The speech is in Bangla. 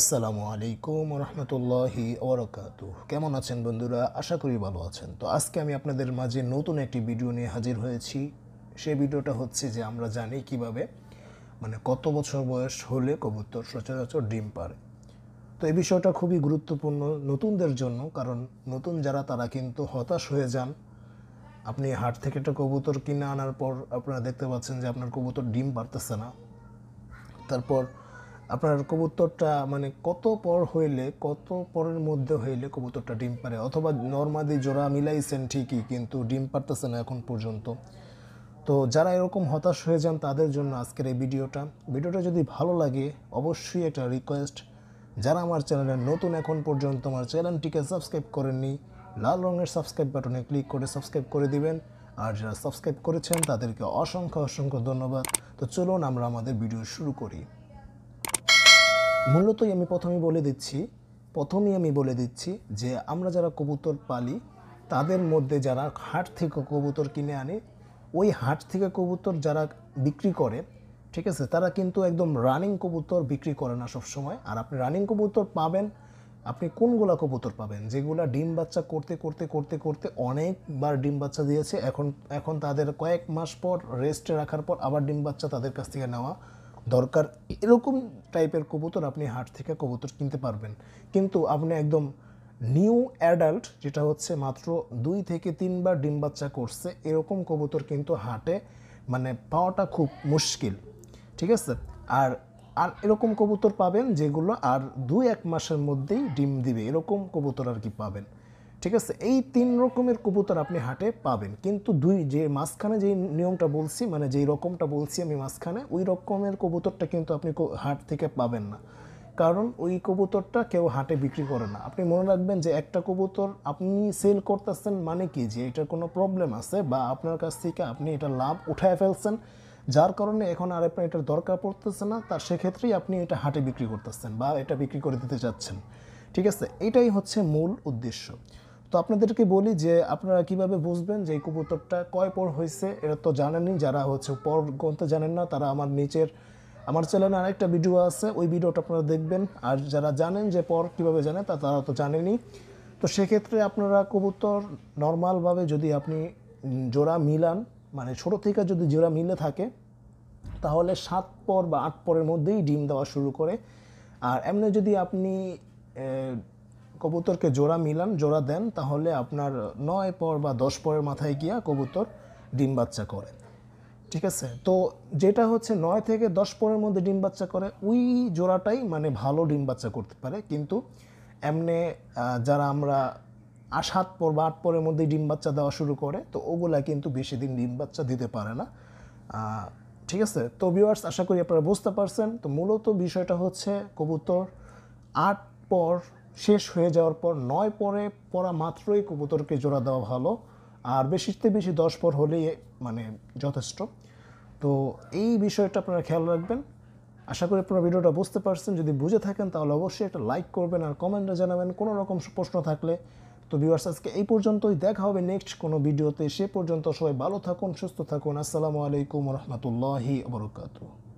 আসসালামু আলাইকুম রহমতুল্লাহি ওরকাতু কেমন আছেন বন্ধুরা আশা করি ভালো আছেন তো আজকে আমি আপনাদের মাঝে নতুন একটি ভিডিও নিয়ে হাজির হয়েছি সেই ভিডিওটা হচ্ছে যে আমরা জানি কিভাবে মানে কত বছর বয়স হলে কবুতর সচরাচর ডিম পারে তো এই বিষয়টা খুবই গুরুত্বপূর্ণ নতুনদের জন্য কারণ নতুন যারা তারা কিন্তু হতাশ হয়ে যান আপনি হাট থেকে একটা কবুতর কিনে আনার পর আপনারা দেখতে পাচ্ছেন যে আপনার কবুতর ডিম পারতেছে না তারপর আপনার কবুতরটা মানে কত পর হইলে কত পরের মধ্যে হইলে কবুতরটা ডিম পারে অথবা নর্মাদি জোড়া মিলাইছেন ঠিকই কিন্তু ডিম পারতেছে না এখন পর্যন্ত তো যারা এরকম হতাশ হয়ে যান তাদের জন্য আজকের এই ভিডিওটা ভিডিওটা যদি ভালো লাগে অবশ্যই একটা রিকোয়েস্ট যারা আমার চ্যানেলে নতুন এখন পর্যন্ত আমার চ্যানেলটিকে সাবস্ক্রাইব করেননি লাল রঙের সাবস্ক্রাইব বাটনে ক্লিক করে সাবস্ক্রাইব করে দিবেন আর যারা সাবস্ক্রাইব করেছেন তাদেরকে অসংখ্য অসংখ্য ধন্যবাদ তো চলুন আমরা আমাদের ভিডিও শুরু করি মূলতই আমি প্রথমেই বলে দিচ্ছি প্রথমেই আমি বলে দিচ্ছি যে আমরা যারা কবুতর পালি তাদের মধ্যে যারা হাট থেকে কবুতর কিনে আনে ওই হাট থেকে কবুতর যারা বিক্রি করে ঠিক আছে তারা কিন্তু একদম রানিং কবুতর বিক্রি করে না সবসময় আর আপনি রানিং কবুতর পাবেন আপনি কোনগুলা কবুতর পাবেন যেগুলা ডিম বাচ্চা করতে করতে করতে করতে অনেকবার ডিম বাচ্চা দিয়েছে এখন এখন তাদের কয়েক মাস পর রেস্টে রাখার পর আবার ডিম বাচ্চা তাদের কাছ থেকে নেওয়া দরকার এরকম টাইপের কবুতর আপনি হাট থেকে কবুতর কিনতে পারবেন কিন্তু আপনি একদম নিউ অ্যাডাল্ট যেটা হচ্ছে মাত্র দুই থেকে তিনবার ডিম বাচ্চা করছে এরকম কবুতর কিন্তু হাটে মানে পাওয়াটা খুব মুশকিল ঠিক আছে আর আর এরকম কবুতর পাবেন যেগুলো আর দুই এক মাসের মধ্যেই ডিম দিবে এরকম কবুতর আর কি পাবেন ঠিক আছে এই তিন রকমের কবুতর আপনি হাটে পাবেন কিন্তু দুই যে মাঝখানে যেই নিয়মটা বলছি মানে যেই রকমটা বলছি আমি মাঝখানে ওই রকমের কবুতরটা কিন্তু আপনি হাট থেকে পাবেন না কারণ ওই কবুতরটা কেউ হাটে বিক্রি করে না আপনি মনে রাখবেন যে একটা কবুতর আপনি সেল করতেছেন মানে কি যে এটার কোনো প্রবলেম আছে বা আপনার কাছ থেকে আপনি এটা লাভ উঠায় ফেলছেন যার কারণে এখন আর আপনার এটার দরকার পড়তেছে না তার সেক্ষেত্রেই আপনি এটা হাটে বিক্রি করতেছেন বা এটা বিক্রি করে দিতে চাচ্ছেন ঠিক আছে এটাই হচ্ছে মূল উদ্দেশ্য তো আপনাদেরকে বলি যে আপনারা কিভাবে বুঝবেন যে এই কবুতরটা কয় পর হয়েছে এটা তো জানেনই যারা হচ্ছে পর গণতে জানেন না তারা আমার নিচের আমার চ্যানেলে আরেকটা ভিডিও আছে ওই ভিডিওটা আপনারা দেখবেন আর যারা জানেন যে পর কিভাবে জানে তা তারা তো জানেনি তো সেক্ষেত্রে আপনারা কবুতর নর্মালভাবে যদি আপনি জোড়া মিলান মানে ছোটো থেকে যদি জোড়া মিলে থাকে তাহলে সাত পর বা আট পরের মধ্যেই ডিম দেওয়া শুরু করে আর এমনি যদি আপনি কবুতরকে জোড়া মিলান জোড়া দেন তাহলে আপনার নয় পর বা দশ পরের মাথায় গিয়া কবুতর ডিম বাচ্চা করে ঠিক আছে তো যেটা হচ্ছে নয় থেকে দশ পরের মধ্যে ডিম বাচ্চা করে ওই জোড়াটাই মানে ভালো ডিম বাচ্চা করতে পারে কিন্তু এমনি যারা আমরা সাত পর বা আট পরের মধ্যে ডিম বাচ্চা দেওয়া শুরু করে তো ওগুলা কিন্তু বেশি দিন ডিম বাচ্চা দিতে পারে না ঠিক আছে তো ভিউয়ার্স আশা করি আপনারা বুঝতে পারছেন তো মূলত বিষয়টা হচ্ছে কবুতর আট পর শেষ হয়ে যাওয়ার পর নয় পরে পড়া মাত্রই কবুতরকে জোড়া দেওয়া ভালো আর বেশিতে বেশি দশ পর হলেই মানে যথেষ্ট তো এই বিষয়টা আপনারা খেয়াল রাখবেন আশা করি আপনারা ভিডিওটা বুঝতে পারছেন যদি বুঝে থাকেন তাহলে অবশ্যই একটা লাইক করবেন আর কমেন্টে জানাবেন কোনো রকম প্রশ্ন থাকলে তো ভিউয়ার্স আজকে এই পর্যন্তই দেখা হবে নেক্সট কোনো ভিডিওতে সে পর্যন্ত সবাই ভালো থাকুন সুস্থ থাকুন আসসালামু আলাইকুম রহমতুল্লাহি বরকাতু